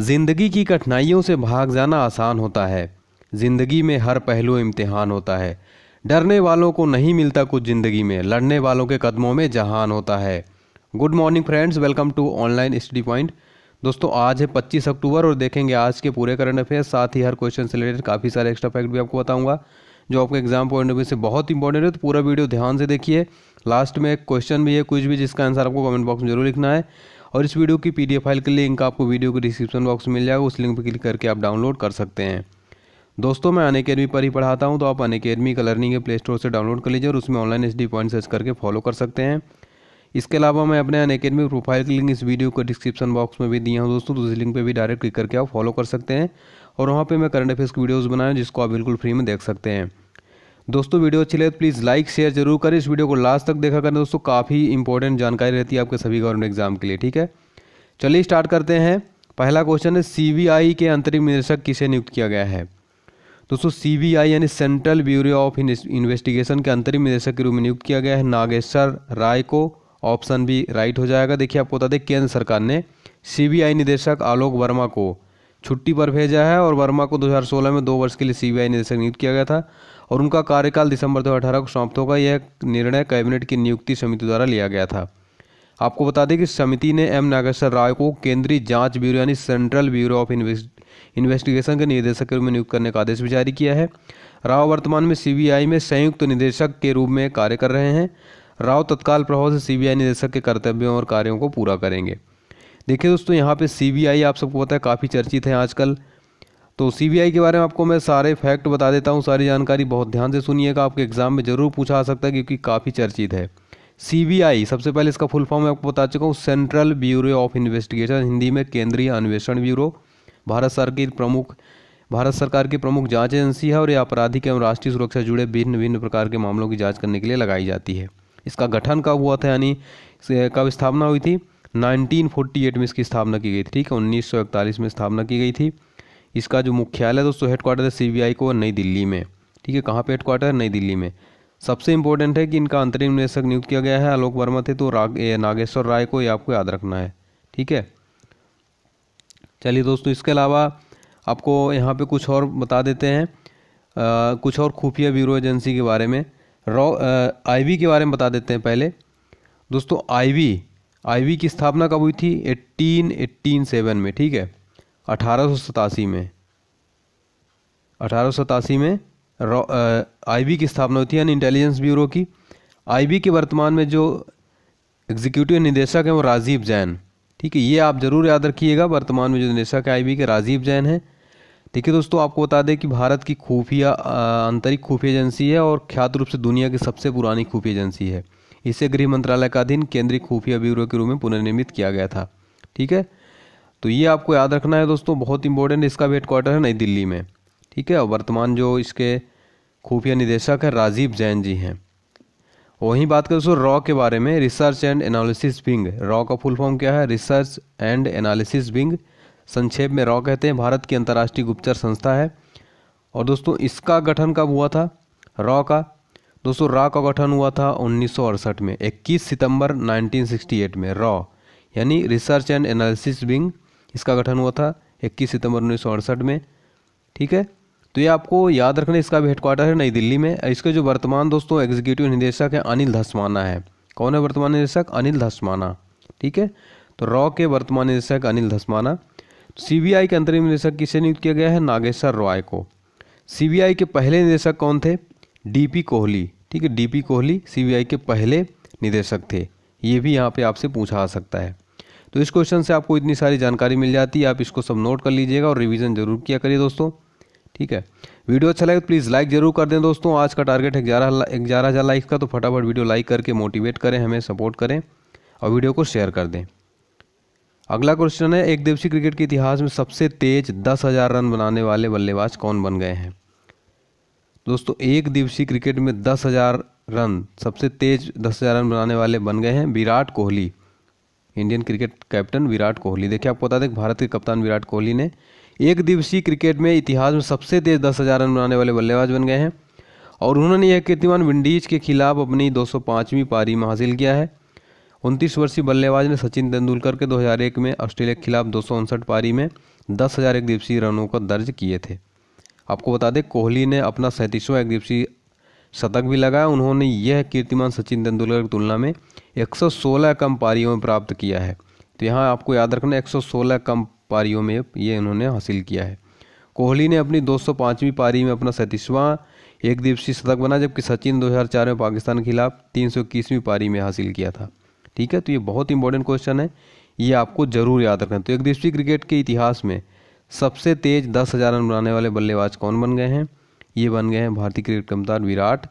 ज़िंदगी की कठिनाइयों से भाग जाना आसान होता है ज़िंदगी में हर पहलू इम्तिहान होता है डरने वालों को नहीं मिलता कुछ ज़िंदगी में लड़ने वालों के कदमों में जहान होता है good morning friends welcome to online study point दोस्तों आज है पच्चीस अक्टूबर और देखेंगे आज के पूरे करंट अफेयर्स साथ ही हर क्वेश्चन से रिलेटेड काफ़ी सारे एक्स्ट्रा फैक्ट भी आपको बताऊंगा जो आपके एग्जाम पॉइंट ऑफ व्यू से बहुत इंपॉर्टेंट है तो पूरा वीडियो ध्यान से देखिए लास्ट में एक क्वेश्चन भी है कुछ भी जिसका आंसर आपको कमेंट बॉक्स में जरूर लिखना है और इस वीडियो की पी फाइल के लिंक आपको वीडियो के डिस्क्रिप्शन बॉक्स में मिल जाएगा उस लिंक पर क्लिक करके आप डाउनलोड कर सकते हैं दोस्तों मैं अन अकेडमी पर ही पढ़ाता हूँ तो आप अन अकेडमी का लर्निंग प्ले स्टोर से डाउनलोड कर लीजिए और उसमें online S D point search करके फॉलो कर सकते हैं इसके अलावा मैं अपने अन अकेडमी प्रोफाइल की लिंक इस वीडियो को डिस्क्रिप्शन बॉक्स में भी दिया हूँ दोस्तों तो उस लिंक पर भी डायरेक्ट क्लिक करके आप फॉलो कर सकते हैं और वहाँ पर मैं करंट अफेयर्स की वीडियोज़ बनाए जिसको आप बिल्कुल फ्री में देख सकते हैं दोस्तों वीडियो अच्छी लगे तो प्लीज़ लाइक शेयर जरूर करें इस वीडियो को लास्ट तक देखा करें दोस्तों काफ़ी इंपॉर्टेंट जानकारी रहती है आपके सभी गवर्नमेंट एग्जाम के लिए ठीक है चलिए स्टार्ट करते हैं पहला क्वेश्चन है सी के अंतरिम निदेशक किसे नियुक्त किया गया है दोस्तों सीबीआई यानी सेंट्रल ब्यूरो ऑफ इन्वेस्टिगेशन के अंतरिम निदेशक के रूप में नियुक्त किया गया है नागेश्वर राय को ऑप्शन भी राइट हो जाएगा देखिए आपको बता दें केंद्र सरकार ने सीबीआई निदेशक आलोक वर्मा को छुट्टी पर भेजा है और वर्मा को 2016 में दो वर्ष के लिए सीबीआई निदेशक नियुक्त किया गया था और उनका कार्यकाल दिसंबर दो को समाप्त होगा यह निर्णय कैबिनेट की नियुक्ति समिति द्वारा लिया गया था आपको बता दें कि समिति ने एम नागेश्वर राय को केंद्रीय जांच ब्यूरो यानी सेंट्रल ब्यूरो ऑफ इन्वेस्टिगेशन के निदेशक के रूप में नियुक्त करने का आदेश भी जारी किया है राव वर्तमान में सीबीआई में संयुक्त निदेशक के रूप में कार्य कर रहे हैं राव तत्काल प्रभाव से सीबीआई निदेशक के कर्तव्यों और कार्यों को पूरा करेंगे देखिए दोस्तों यहाँ पे सीबीआई आप सबको पता है काफ़ी चर्चित है आजकल तो सीबीआई के बारे में आपको मैं सारे फैक्ट बता देता हूँ सारी जानकारी बहुत ध्यान से सुनिएगा आपके एग्ज़ाम में ज़रूर पूछा आ सकता है क्योंकि काफ़ी चर्चित है सीबीआई सबसे पहले इसका फुल फॉर्म मैं आपको बता चुका हूँ central bureau of investigation Hindi में केंद्रीय अन्वेषण ब्यूरो भारत सरकार की प्रमुख भारत सरकार की प्रमुख जांच एजेंसी है और ये आपराधिक एवं राष्ट्रीय सुरक्षा से जुड़े भिन्न भिन्न प्रकार के मामलों की जाँच करने के लिए लगाई जाती है इसका गठन कब हुआ था यानी कब स्थापना हुई थी 1948 में इसकी स्थापना की गई थी ठीक है 1941 में स्थापना की गई थी इसका जो मुख्यालय दोस्तों हेडक्वार्टर है सीबीआई को नई दिल्ली में ठीक है कहाँ पे हेडक्वार्टर है नई दिल्ली में सबसे इंपॉर्टेंट है कि इनका अंतरिम निदेशक नियुक्त किया गया है आलोक वर्मा थे तो राग नागेश्वर राय को ये आपको याद रखना है ठीक है चलिए दोस्तों इसके अलावा आपको यहाँ पे कुछ और बता देते हैं आ, कुछ और खुफिया ब्यूरो एजेंसी के बारे में रॉ आईबी के बारे में बता देते हैं पहले दोस्तों आई वी की स्थापना कब हुई थी एट्टीन एट्टीन सेवन में ठीक है अठारह में अठारह में आईबी की स्थापना होती है यानी इंटेलिजेंस ब्यूरो की आईबी के वर्तमान में जो एग्जीक्यूटिव निदेशक हैं वो राजीव जैन ठीक है ये आप ज़रूर याद रखिएगा वर्तमान में जो निदेशक आई बी के राजीव जैन हैं है दोस्तों आपको बता दें कि भारत की खुफिया आंतरिक खुफिया एजेंसी है और ख्यात रूप से दुनिया की सबसे पुरानी खुफिया एजेंसी है इसे गृह मंत्रालय का अधीन केंद्रीय खुफिया ब्यूरो के रूप में पुनर्निर्मित किया गया था ठीक है तो ये आपको याद रखना है दोस्तों बहुत इंपॉर्टेंट इसका भी हेडक्वार्टर है नई दिल्ली में ठीक है वर्तमान जो इसके खुफिया निदेशक है राजीव जैन जी हैं वहीं बात करें दोस्तों रॉ के बारे में रिसर्च एंड एनालिसिस विंग रॉ का फुल फॉर्म क्या है रिसर्च एंड एनालिसिस विंग संक्षेप में रॉ कहते हैं भारत की अंतर्राष्ट्रीय गुप्तचर संस्था है और दोस्तों इसका गठन कब हुआ था रॉ का दोस्तों रॉ का गठन हुआ था उन्नीस में 21 सितंबर 1968 में रॉ यानी रिसर्च एंड एनालिसिस विंग इसका गठन हुआ था इक्कीस सितंबर उन्नीस में ठीक है तो ये आपको याद रखना इसका भी हेडक्वार्टर है नई दिल्ली में इसके जो वर्तमान दोस्तों एग्जीक्यूटिव निदेशक हैं अनिल धस्माना है कौन है वर्तमान निदेशक अनिल धस्माना ठीक है तो रॉ के वर्तमान निदेशक अनिल धस्माना सीबीआई तो के अंतरिम निदेशक किसे नियुक्त किया गया है नागेश्वर रॉय को सीबीआई के पहले निदेशक कौन थे डीपी कोहली ठीक है डीपी कोहली सीबीआई के पहले निदेशक थे ये भी यहाँ पे आपसे पूछा आ सकता है तो इस क्वेश्चन से आपको इतनी सारी जानकारी मिल जाती है आप इसको सब नोट कर लीजिएगा और रिविज़न जरूर किया करिए दोस्तों ठीक है वीडियो अच्छा लगे तो प्लीज़ लाइक जरूर कर दें दोस्तों आज का टारगेट है ग्यारह ग्यारह हज़ार लाइक का तो फटाफट वीडियो लाइक करके मोटिवेट करें हमें सपोर्ट करें और वीडियो को शेयर कर दें अगला क्वेश्चन है एक दिवसीय क्रिकेट के इतिहास में सबसे तेज दस हज़ार रन बनाने वाले बल्लेबाज कौन बन गए हैं दोस्तों एक दिवसीय क्रिकेट में दस हज़ार रन सबसे तेज दस हज़ार रन बनाने वाले बन गए हैं Virat Kohli Indian cricket captain Virat Kohli देखिए आपको बता दें भारत के कप्तान विराट कोहली ने एक दिवसीय क्रिकेट में इतिहास में सबसे तेज दस हज़ार रन बनाने वाले बल्लेबाज बन गए हैं और उन्होंने यह कीर्तिमान विंडीज के खिलाफ अपनी पाँचवीं पारी में हासिल किया है उनतीस वर्षीय बल्लेबाज ने सचिन तेंदुलकर के 2001 में ऑस्ट्रेलिया के खिलाफ दो पारी में दस हज़ार एक दिवसीय रनों का दर्ज किए थे आपको बता दें कोहली ने अपना सैंतीसवां एक दिवसीय शतक भी लगाया उन्होंने यह कीर्तिमान सचिन तेंदुलकर की तुलना में 116 कम पारियों में प्राप्त किया है तो यहाँ आपको याद रखना 116 कम पारियों में ये इन्होंने हासिल किया है कोहली ने अपनी 205वीं पारी में अपना सैंतीसवां एक दिवसीय शतक बना जबकि सचिन 2004 में पाकिस्तान के खिलाफ तीन पारी में हासिल किया था ठीक है तो ये बहुत इंपॉर्टेंट क्वेश्चन है ये आपको जरूर याद रखना तो एक दिवसीय क्रिकेट के इतिहास में सबसे तेज दस हज़ार रन बनाने वाले बल्लेबाज कौन बन गए हैं ये बन गए हैं भारतीय क्रिकेट कप्तान विराट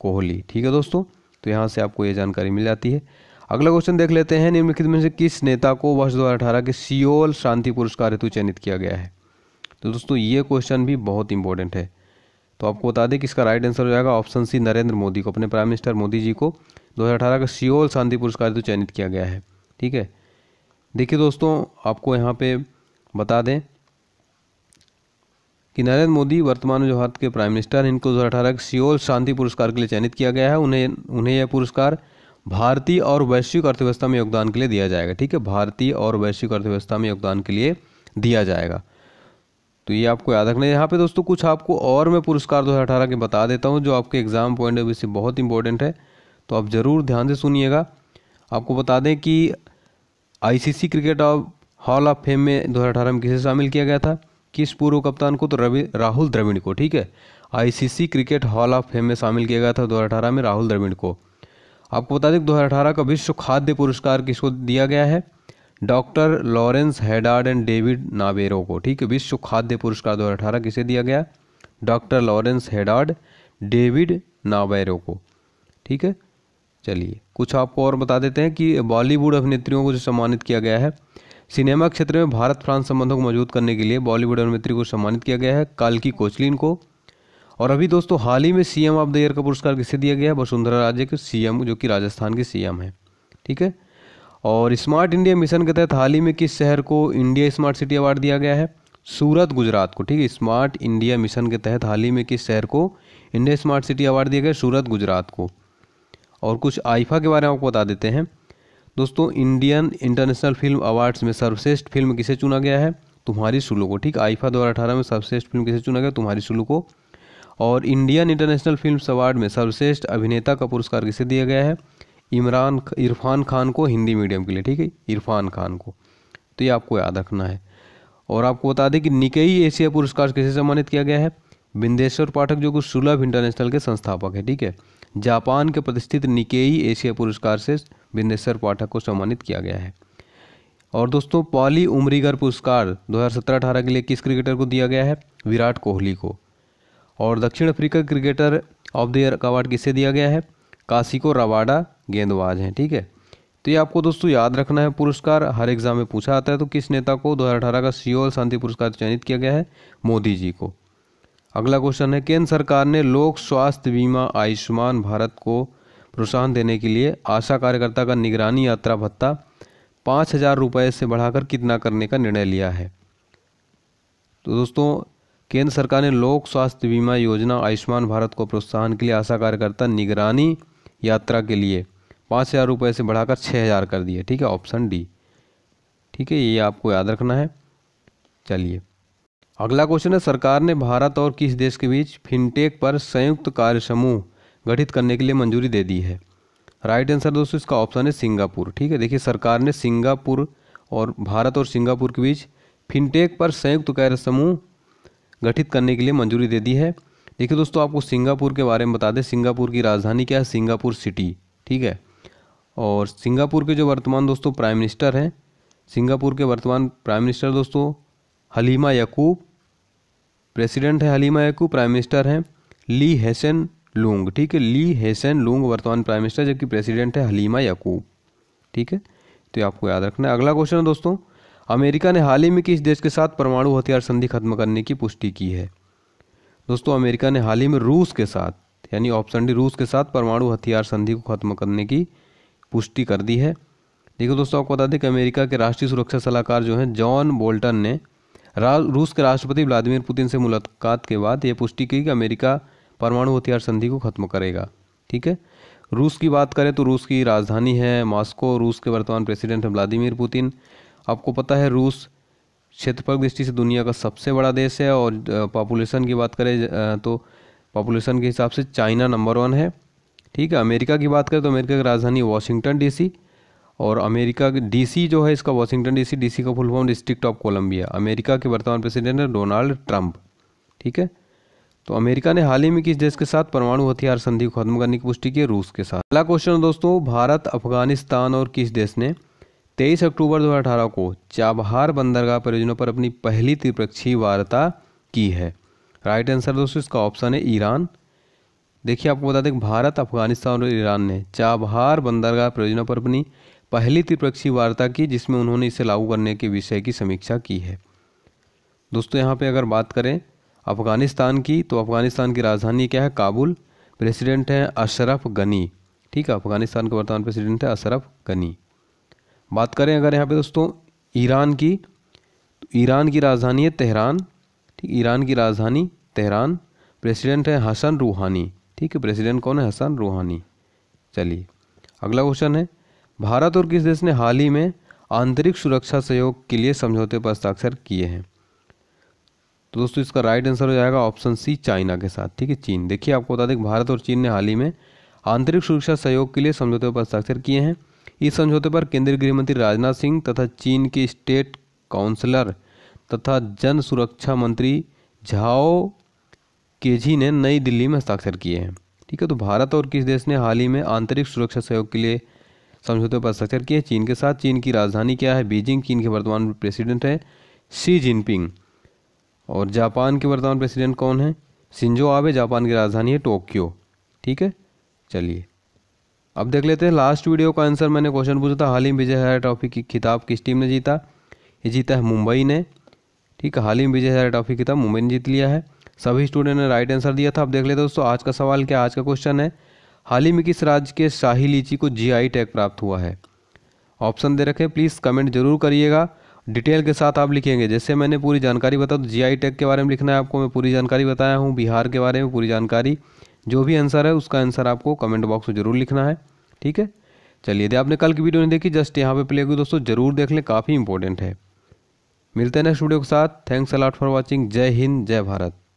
कोहली ठीक है दोस्तों तो यहाँ से आपको ये जानकारी मिल जाती है अगला क्वेश्चन देख लेते हैं निम्नलिखित में से किस नेता को वर्ष दो हज़ार के सियोल शांति पुरस्कार हेतु चयनित किया गया है तो दोस्तों ये क्वेश्चन भी बहुत इंपॉर्टेंट है तो आपको बता दें कि इसका राइट आंसर हो जाएगा ऑप्शन सी नरेंद्र मोदी को अपने प्राइम मिनिस्टर मोदी जी को 2018 का सियोल शांति पुरस्कार हेतु चयनित किया गया है ठीक है देखिए दोस्तों आपको यहाँ पे बता दें कि नरेंद्र मोदी वर्तमान में जो भारत के प्राइम मिनिस्टर हैं इनको दो के सियोल e शांति पुरस्कार के लिए चयनित किया गया है उन्हें उन्हें यह पुरस्कार भारतीय और वैश्विक अर्थव्यवस्था में योगदान के लिए दिया जाएगा ठीक है भारतीय और वैश्विक अर्थव्यवस्था में योगदान के लिए दिया जाएगा तो ये आपको याद रखना है यहाँ पे दोस्तों कुछ आपको और मैं पुरस्कार दो हज़ार के बता देता हूँ जो आपके एग्ज़ाम पॉइंट ऑफ व्यू से बहुत इंपॉर्टेंट है तो आप ज़रूर ध्यान से सुनिएगा आपको बता दें कि ICC cricket of hall of fame में दो में किसे शामिल किया गया था किस पूर्व कप्तान को तो रवि राहुल द्रविड़ को ठीक है ICC cricket hall of fame में शामिल किया गया था दो में राहुल द्रविड़ को आपको बता दें 2018 का विश्व खाद्य पुरस्कार किसको दिया गया है डॉक्टर लॉरेंस हैडार्ड एंड डेविड नावेरो को ठीक है विश्व खाद्य पुरस्कार अठारह किसे दिया गया डॉक्टर लॉरेंस हैडार्ड डेविड नावेरो को ठीक है चलिए कुछ आपको और बता देते हैं कि बॉलीवुड अभिनेत्रियों को जो सम्मानित किया गया है सिनेमा क्षेत्र में भारत फ्रांस संबंधों को मजबूत करने के लिए बॉलीवुड अभिनेत्री को सम्मानित किया गया है काल की कोचलिन को और अभी दोस्तों हाल ही में सीएम ऑफ द ईयर का पुरस्कार किसे दिया गया है वसुंधरा राज्य के एम जो कि राजस्थान के एम है ठीक है और स्मार्ट इंडिया मिशन के तहत हाल ही में किस शहर को इंडिया स्मार्ट सिटी अवार्ड दिया गया है सूरत गुजरात को ठीक है स्मार्ट इंडिया मिशन के तहत हाल ही में किस शहर को इंडिया स्मार्ट सिटी अवार्ड दिया गया सूरत गुजरात को और कुछ आइफा के बारे में आपको बता देते हैं दोस्तों इंडियन इंटरनेशनल फिल्म अवार्ड्स में सर्वश्रेष्ठ फिल्म किसे चुना गया है तुम्हारी सुलू को ठीक आईफा दो अठारह में सर्वश्रेष्ठ फिल्म किसे चुना गया तुम्हारी सुलू को और इंडियन इंटरनेशनल फिल्म अवार्ड में सर्वश्रेष्ठ अभिनेता का पुरस्कार किसे दिया गया है इमरान इरफान खान को हिंदी मीडियम के लिए ठीक है इरफान खान को तो ये आपको याद रखना है और आपको बता दें कि निकई एशिया पुरस्कार किसे सम्मानित किया गया है बिंदेश्वर पाठक जो कि सुलभ इंटरनेशनल के संस्थापक है ठीक है जापान के प्रतिष्ठित निकेई एशिया पुरस्कार से बिंदेश्वर पाठक को सम्मानित किया गया है और दोस्तों पाली उमरीगर पुरस्कार 2017-18 के लिए किस क्रिकेटर को दिया गया है विराट कोहली को और दक्षिण Africa cricketer of the year award किसे दिया गया है को रवाडा गेंदबाज हैं ठीक है तो ये आपको दोस्तों याद रखना है पुरस्कार हर एग्जाम में पूछा आता है तो किस नेता को दो का सियोल शांति पुरस्कार चयनित किया गया है मोदी जी को अगला क्वेश्चन है केंद्र सरकार ने लोक स्वास्थ्य बीमा आयुष्मान भारत को प्रोत्साहन देने के लिए आशा कार्यकर्ता का निगरानी यात्रा भत्ता पाँच हज़ार रुपये से बढ़ाकर कितना करने का निर्णय लिया है तो दोस्तों केंद्र सरकार ने लोक स्वास्थ्य बीमा योजना आयुष्मान भारत को प्रोत्साहन के लिए आशा कार्यकर्ता निगरानी यात्रा के लिए पाँच हज़ार रुपये से बढ़ाकर छः हज़ार कर दिया ठीक है ऑप्शन डी ठीक है ये आपको याद रखना है चलिए अगला क्वेश्चन है सरकार ने भारत और किस देश के बीच फिनटेक पर संयुक्त कार्य समूह गठित करने के लिए मंजूरी दे दी है राइट आंसर दोस्तों इसका ऑप्शन है सिंगापुर ठीक है देखिए सरकार ने सिंगापुर और भारत और सिंगापुर के बीच फिनटेक पर संयुक्त कार्य समूह गठित करने के लिए मंजूरी दे दी है देखिए दोस्तों आपको सिंगापुर के बारे में बता दें सिंगापुर की राजधानी क्या है सिंगापुर सिटी ठीक है और सिंगापुर के जो वर्तमान दोस्तों प्राइम मिनिस्टर हैं सिंगापुर के वर्तमान प्राइम मिनिस्टर दोस्तों हलीमा यकूब प्रेसिडेंट है हलीमा याकूब प्राइम मिनिस्टर हैं ली हेसन लूंग ठीक है ली हेसन लूंग वर्तमान प्राइम मिनिस्टर जबकि प्रेसिडेंट है हलीमा याकूब ठीक है तो ये आपको याद रखना है अगला क्वेश्चन है दोस्तों अमेरिका ने हाल ही में किस देश के साथ परमाणु हथियार संधि खत्म करने की पुष्टि की है दोस्तों अमेरिका ने हाल ही में रूस के साथ यानी ऑप्शन डी रूस के साथ परमाणु हथियार संधि को खत्म करने की पुष्टि कर दी है देखो दोस्तों आपको बता दें कि अमेरिका के राष्ट्रीय सुरक्षा सलाहकार जो हैं जॉन बोल्टन ने रूस के राष्ट्रपति व्लादिमीर पुतिन से मुलाकात के बाद यह पुष्टि की कि अमेरिका परमाणु हथियार संधि को खत्म करेगा ठीक है रूस की बात करें तो रूस की राजधानी है मॉस्को रूस के वर्तमान प्रेसिडेंट हैं व्लादिमीर पुतिन आपको पता है रूस क्षेत्रफल दृष्टि से दुनिया का सबसे बड़ा देश है और पॉपुलेशन की बात करें तो पॉपुलेशन के हिसाब से चाइना नंबर वन है ठीक है अमेरिका की बात करें तो अमेरिका की राजधानी वाशिंगटन डीसी और अमेरिका डीसी जो है इसका वाशिंगटन डीसी डीसी का full form district of Columbia America के वर्तमान प्रेसिडेंट है डोनाल्ड ट्रंप ठीक है तो अमेरिका ने हाल ही में किस देश के साथ परमाणु हथियार संधि को खत्म करने की पुष्टि की है रूस के साथ अगला क्वेश्चन दोस्तों भारत अफगानिस्तान और किस देश ने 23 अक्टूबर 2018 को चाबहार बंदरगाह परियोजना पर अपनी पहली त्रिपक्षीय वार्ता की है राइट आंसर दोस्तों इसका ऑप्शन है ईरान देखिए आपको बता दें भारत अफगानिस्तान और ईरान ने चाबहार बंदरगाह परियोजना पर अपनी पहली त्रिपक्षीय वार्ता की जिसमें उन्होंने इसे लागू करने के विषय की समीक्षा की है दोस्तों यहाँ पे अगर बात करें अफ़गानिस्तान की तो अफ़गानिस्तान की राजधानी क्या है काबुल प्रेसिडेंट है अशरफ गनी ठीक है अफ़गानिस्तान का वर्तमान प्रेसिडेंट है अशरफ गनी बात करें अगर यहाँ पे दोस्तों ईरान की तो ईरान की राजधानी है तेहरान ठीक ईरान की राजधानी तेहरान प्रेसिडेंट है हसन रूहानी ठीक है प्रेसिडेंट कौन है हसन रूहानी चलिए अगला क्वेश्चन है भारत और किस देश ने हाल ही में आंतरिक सुरक्षा सहयोग के लिए समझौते पर हस्ताक्षर किए हैं तो दोस्तों इसका राइट आंसर हो जाएगा ऑप्शन सी चाइना के साथ ठीक है चीन देखिए आपको बता दें कि भारत और चीन ने हाल ही में आंतरिक सुरक्षा सहयोग के लिए समझौते पर हस्ताक्षर किए हैं इस समझौते पर केंद्रीय गृहमंत्री राजनाथ सिंह तथा चीन के स्टेट काउंसलर तथा जन सुरक्षा मंत्री झाओ केजी ने नई दिल्ली में हस्ताक्षर किए हैं ठीक है तो भारत और किस देश ने हाल ही में आंतरिक सुरक्षा सहयोग के लिए समझौते पर हस्ताक्षर किए चीन के साथ चीन की राजधानी क्या है बीजिंग चीन के वर्तमान प्रेसिडेंट हैं शी जिनपिंग और जापान के वर्तमान प्रेसिडेंट कौन है सिंजो आबे जापान की राजधानी है टोक्यो ठीक है चलिए अब देख लेते हैं लास्ट वीडियो का आंसर मैंने क्वेश्चन पूछा था हाल ही में विजय हजारा ट्रॉफी की खिताब किस टीम ने जीता ये जीता है मुंबई ने ठीक है हाल ही में विजय हजारा ट्रॉफी की खिताब मुंबई ने जीत लिया है सभी स्टूडेंट ने राइट आंसर दिया था अब देख लेते हैं दोस्तों आज का सवाल क्या आज का क्वेश्चन है हाल ही में किस राज्य के शाही लीची को जीआई टैग प्राप्त हुआ है ऑप्शन दे रखे प्लीज़ कमेंट जरूर करिएगा डिटेल के साथ आप लिखेंगे जैसे मैंने पूरी जानकारी बताया तो जी टैग के बारे में लिखना है आपको मैं पूरी जानकारी बताया हूँ बिहार के बारे में पूरी जानकारी जो भी आंसर है उसका आंसर आपको कमेंट बॉक्स में ज़रूर लिखना है ठीक है चलिए यदि आपने कल की वीडियो नहीं देखी जस्ट यहाँ पे प्ले हुई दोस्तों जरूर देख लें काफ़ी इंपॉर्टेंट है मिलते हैं नेक्स्ट वीडियो के साथ थैंक्स अलाट फॉर वॉचिंग जय हिंद जय भारत